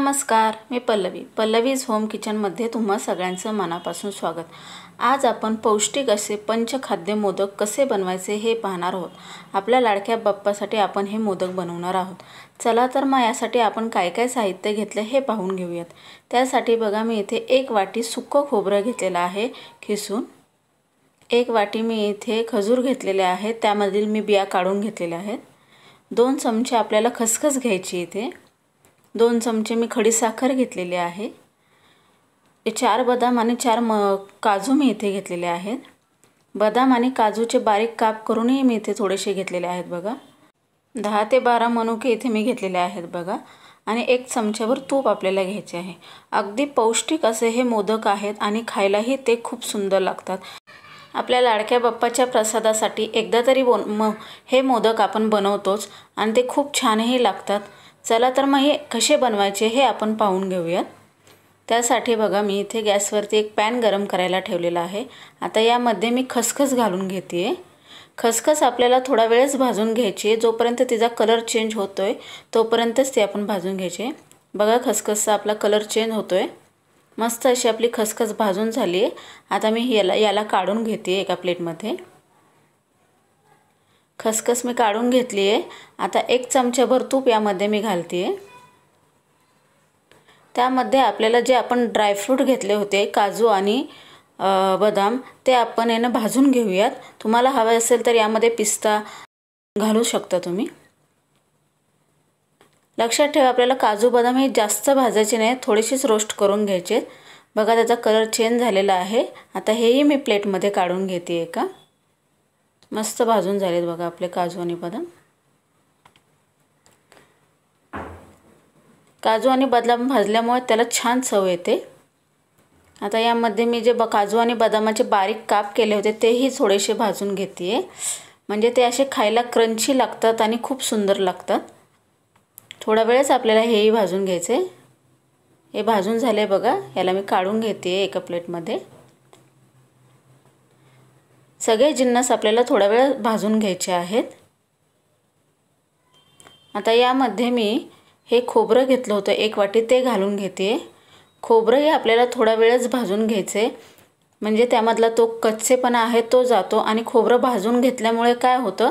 नमस्कार मी पल्लवी पल्लवीज होम किचनमध्ये तुम्हा सगळ्यांचं मनापासून स्वागत आज आपण पौष्टिक असे पंचखाद्य मोदक कसे बनवायचे हे पाहणार आहोत आपल्या लाडक्या बाप्पासाठी आपण हे मोदक बनवणार आहोत चला तर मग यासाठी आपण काय काय साहित्य घेतलं हे पाहून घेऊयात त्यासाठी बघा मी इथे एक वाटी सुकं खोबरं घेतलेलं आहे खिसून एक वाटी मी इथे खजूर घेतलेले आहे त्यामधील मी बिया काढून घेतलेल्या आहेत दोन चमचे आपल्याला खसखस घ्यायची इथे दोन चमचे मी खडीसाखर घेतलेली आहे चार बदाम आणि चार म काजू मी इथे घेतलेले आहेत बदाम आणि काजूचे बारीक काप करूनही मी इथे थोडेसे घेतलेले आहेत बघा दहा ते बारा मनुके इथे मी घेतलेले आहेत बघा आणि एक चमच्यावर तूप आपल्याला घ्यायचे आहे अगदी पौष्टिक असे हे मोदक आहेत आणि खायलाही ते खूप सुंदर लागतात आपल्या लाडक्या बाप्पाच्या प्रसादासाठी एकदा तरी बोन म हे मोदक आपण बनवतोच आणि ते खूप छानही लागतात चला तर मग हे कसे बनवायचे हे आपण पाहून घेऊयात त्यासाठी बघा मी इथे गॅसवरती एक पॅन गरम करायला ठेवलेला आहे आता यामध्ये मी खसखस घालून घेते आहे खसखस आपल्याला थोडा वेळच भाजून घ्यायची आहे जोपर्यंत तिचा कलर चेंज होतो आहे तोपर्यंतच ती आपण भाजून घ्यायची बघा खसखसचा आपला कलर चेंज होतो आहे मस्त अशी आपली खसखस भाजून झाली आहे आता मी याला याला काढून घेते एका प्लेटमध्ये खसखस मी काढून घेतली आहे आता एक भर तूप यामध्ये मी घालते आहे त्यामध्ये आपल्याला जे आपण ड्रायफ्रूट घेतले होते काजू आणि बदाम ते आपण यानं भाजून घेऊयात तुम्हाला हवे असेल तर यामध्ये पिस्ता घालू शकता तुम्ही लक्षात ठेवा आपल्याला काजू बदाम हे जास्त भाजायचे नाही थोडेसेच रोस्ट करून घ्यायचे बघा त्याचा कलर चेंज झालेला आहे आता हेही मी प्लेटमध्ये काढून घेते आहे का मस्त भाजून झालेत बघा आपले काजू आणि बदाम काजू आणि बदाम भाजल्यामुळे त्याला छान चव येते आता यामध्ये मी जे ब काजू आणि बदामाचे बारीक काप केले होते तेही थोडेसे भाजून घेते आहे म्हणजे ते असे खायला क्रंची लागतात आणि खूप सुंदर लागतात थोडा वेळच आपल्याला हेही भाजून घ्यायचे हे भाजून झाले बघा याला मी काढून घेते एका प्लेटमध्ये सगळे जिन्नस आपल्याला थोडा वेळ भाजून घ्यायचे आहेत आता यामध्ये मी हे खोबरं घेतलं होतं एक वाटी ते घालून घेते खोबरं हे आपल्याला थोडा वेळच भाजून घ्यायचे म्हणजे त्यामधला तो कच्चेपणा आहे तो जातो आणि खोबरं भाजून घेतल्यामुळे काय होतं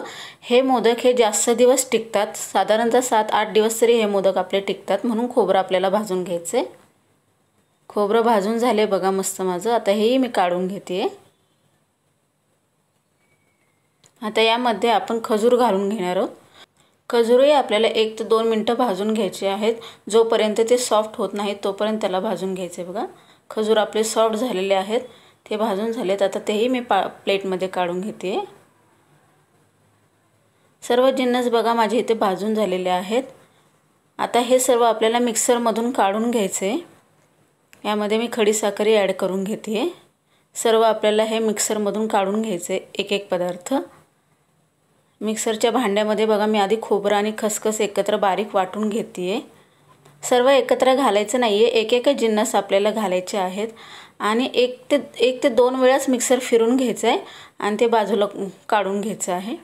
हे मोदक हे जास्त दिवस टिकतात साधारणतः सात आठ दिवस तरी हे मोदक आपले टिकतात म्हणून खोबरं आपल्याला भाजून घ्यायचे खोबरं भाजून झाले बघा मस्त माझं आता हेही मी काढून घेते आता यामध्ये आपण खजूर घालून घेणार आहोत खजूरही आपल्याला एक ते दोन मिनटं भाजून घ्यायचे आहेत जोपर्यंत ते सॉफ्ट होत नाही तोपर्यंत त्याला भाजून घ्यायचे बघा खजूर आपले सॉफ्ट झालेले आहेत ते भाजून झालेत आता तेही मी पा प्लेटमध्ये काढून घेते सर्व जिन्नस बघा माझे इथे भाजून झालेले आहेत आता हे सर्व आपल्याला मिक्सरमधून काढून घ्यायचे यामध्ये मी खडीसाखरही ॲड करून घेते सर्व आपल्याला हे मिक्सरमधून काढून घ्यायचे एक एक पदार्थ मिक्सरच्या भांड्यामध्ये बघा मी आधी खोबरं आणि खसखस एकत्र बारीक वाटून घेते आहे सर्व एकत्र घालायचं नाही आहे एक एक जिन्नस आपल्याला घालायचे आहेत आणि एक ते एक ते दोन वेळाच मिक्सर फिरून घ्यायचं आहे आणि ते बाजूला काढून घ्यायचं आहे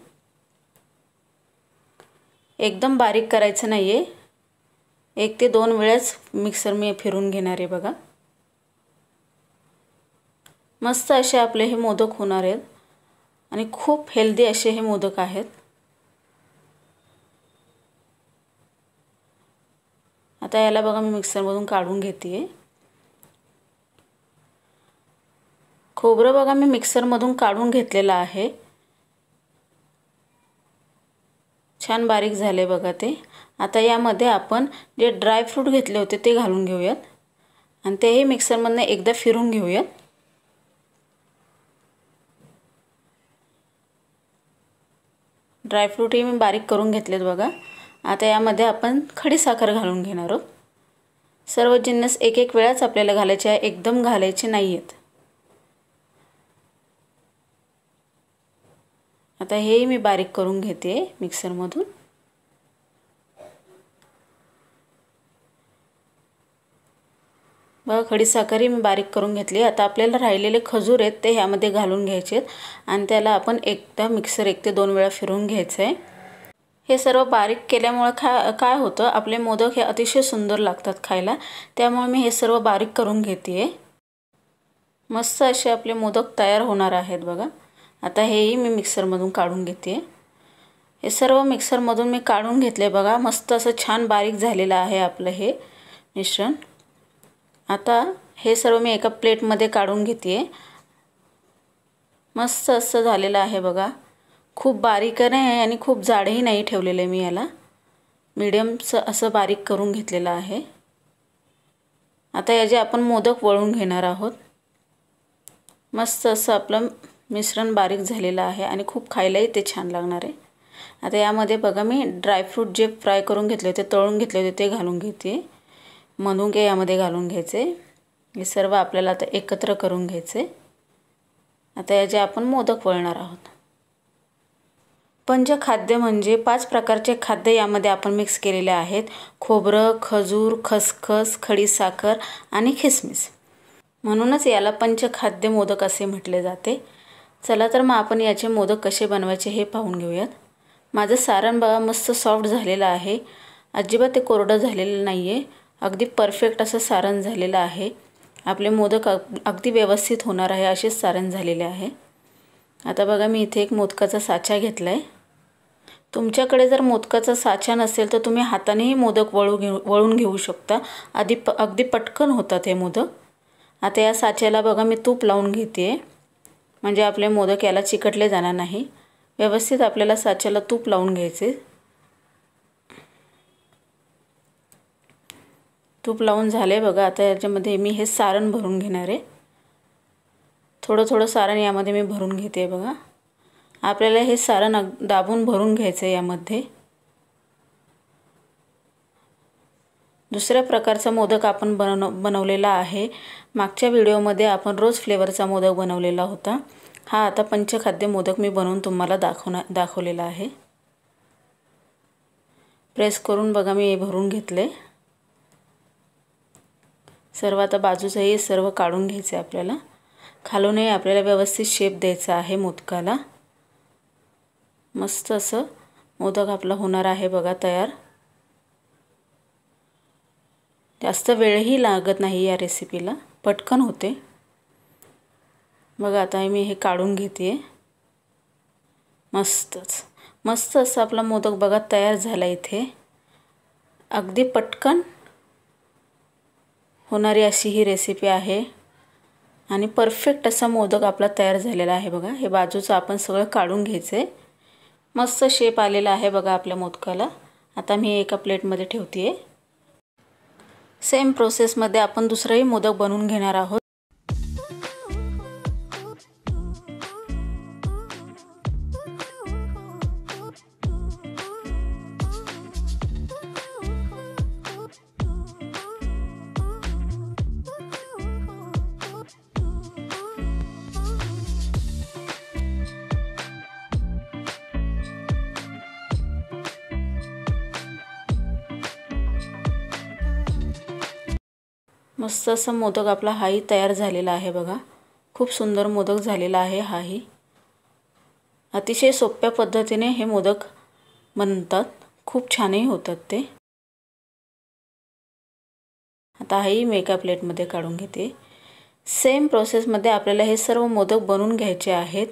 एकदम बारीक करायचं नाही आहे एक ते दोन वेळाच मिक्सर मी फिरून घेणार आहे बघा मस्त असे आपले हे मोदक होणार आहेत आणि खूप हेल्दी असे हे मोदक आहेत आता याला बघा मी मिक्सरमधून काढून घेते आहे खोबरं बघा मी मिक्सरमधून काढून घेतलेलं आहे छान बारीक झाले बघा ते आता यामध्ये आपण जे ड्रायफ्रूट घेतले होते ते घालून घेऊयात आणि तेही मिक्सरमधनं एकदा फिरून घेऊयात ड्रायफ्रूटही मी बारीक करून घेतलेत बघा आता यामध्ये आपण खडीसाखर घालून घेणार आहोत सर्व जिन्नस एक एक वेळाच आपल्याला घालायचे आहे एकदम घालायचे नाही आहेत आता हेही मी बारीक करून घेते मिक्सरमधून बघा खडीसाखरही मी बारीक करून घेतली आता आपल्याला राहिलेले खजूर आहेत ते ह्यामध्ये घालून घ्यायचे आहेत आणि त्याला आपण एकदा मिक्सर एक ते दोन वेळा फिरून घ्यायचं आहे हे सर्व बारीक केल्यामुळं खा काय होतं आपले मोदक हे अतिशय सुंदर लागतात खायला त्यामुळे मी हे सर्व बारीक करून घेते आहे मस्त असे आपले मोदक तयार होणार आहेत बघा आता हेही मी मिक्सरमधून काढून घेते हे सर्व मिक्सरमधून मी काढून घेतले बघा मस्त असं छान बारीक झालेलं आहे आपलं हे मिश्रण आता हे सर्व मी एका प्लेटमध्ये काढून घेते आहे मस्त असं झालेलं आहे बघा खूप बारीक नाही आहे आणि खूप जाडही नाही ठेवलेलं आहे मी याला मिडियमचं असं बारीक करून घेतलेलं आहे आता याचे आपण मोदक वळून घेणार आहोत मस्त असं आपलं मिश्रण बारीक झालेलं आहे आणि खूप खायलाही ते छान लागणार आहे आता यामध्ये बघा मी ड्रायफ्रूट जे फ्राय करून घेतले होते तळून घेतले होते ते घालून घेते मनुगे यामध्ये घालून घ्यायचे हे सर्व आपल्याला आता एकत्र करून घ्यायचे आता याचे आपण मोदक वळणार आहोत पंचखाद्य म्हणजे पाच प्रकारचे खाद्य यामध्ये आपण मिक्स केलेले आहेत खोबरं खजूर खसखस खडीसाखर आणि खिसमिस म्हणूनच याला पंचखाद्य मोदक असे म्हटले जाते चला तर मग आपण याचे मोदक कसे बनवायचे हे पाहून घेऊयात माझं सारण बघा मस्त सॉफ्ट झालेलं आहे अजिबात ते कोरडं झालेलं नाही आहे अगदी परफेक्ट असं सारण झालेलं आहे आपले मोदक अगदी व्यवस्थित होणार आहे असेच सारण झालेले आहे आता बघा मी इथे एक मोदकाचा साचा घेतला आहे तुमच्याकडे जर मोदकाचा साचा नसेल तर तुम्ही हातानेही मोदक वळू घेऊ वळून घेऊ शकता आधी प अगदी पटकन होतात हे मोदक आता या साच्याला बघा मी तूप लावून घेते आहे म्हणजे आपले मोदक याला चिकटले जाणार नाही व्यवस्थित आपल्याला साच्याला तूप लावून घ्यायचे तूप लावून झाले बघा आता याच्यामध्ये मी हे सारण भरून घेणार आहे थोडं थोडं सारण यामध्ये मी भरून घेते बघा आपल्याला हे सारण दाबून भरून घ्यायचं आहे यामध्ये दुसऱ्या प्रकारचा मोदक आपण बनव बनवलेला आहे मागच्या व्हिडिओमध्ये आपण रोज फ्लेवरचा मोदक बनवलेला होता हा आता पंचखाद्य मोदक मी बनवून तुम्हाला दाखवणार दाखवलेला आहे प्रेस करून बघा मी हे भरून घेतले सर्व आता बाजूचंही हे सर्व काढून घ्यायचं आहे आपल्याला खालूनही आपल्याला व्यवस्थित शेप द्यायचा आहे मोदकाला मस्त असं मोदक आपला होणार आहे बघा तयार जास्त वेळही लागत नाही या रेसिपीला पटकन होते बघा आता मी हे काढून घेते मस्तच मस्त असं आपला मोदक बघा तयार झाला इथे अगदी पटकन होणारी अशी ही रेसिपी आहे आणि परफेक्ट असा मोदक आपला तयार झालेला आहे बघा हे बाजूचं आपण सगळं काढून घ्यायचं मस्त शेप आलेला आहे बघा आपल्या मोदकाला आता मी एका प्लेटमध्ये ठेवते आहे सेम प्रोसेसमध्ये आपण दुसराही मोदक बनवून घेणार आहोत मस्त असं मोदक आपला हाही तयार झालेला आहे बघा खूप सुंदर मोदक झालेला आहे हाही अतिशय सोप्या पद्धतीने हे मोदक बनतात खूप छानही होतात ते आता हाही मी एका प्लेटमध्ये काढून घेते सेम प्रोसेसमध्ये आपल्याला हे सर्व मोदक बनवून घ्यायचे आहेत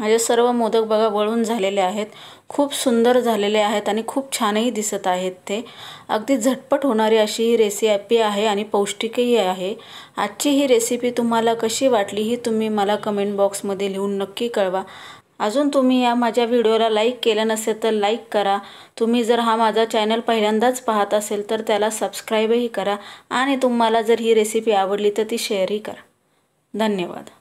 माझे सर्व मोदक बघा वळून झालेले आहेत खूप सुंदर झालेले आहेत आणि खूप छानही दिसत आहेत ते अगदी झटपट होणारी अशी ही रेसिपी आहे आणि पौष्टिकही आहे आजची ही रेसिपी तुम्हाला कशी वाटली ही तुम्ही मला कमेंट बॉक्समध्ये लिहून नक्की कळवा अजून तुम्ही या माझ्या व्हिडिओला लाईक केलं नसेल तर लाईक करा तुम्ही जर हा माझा चॅनल पहिल्यांदाच पाहत असेल तर त्याला सबस्क्राईबही करा आणि तुम्हाला जर ही रेसिपी आवडली तर ती शेअरही करा धन्यवाद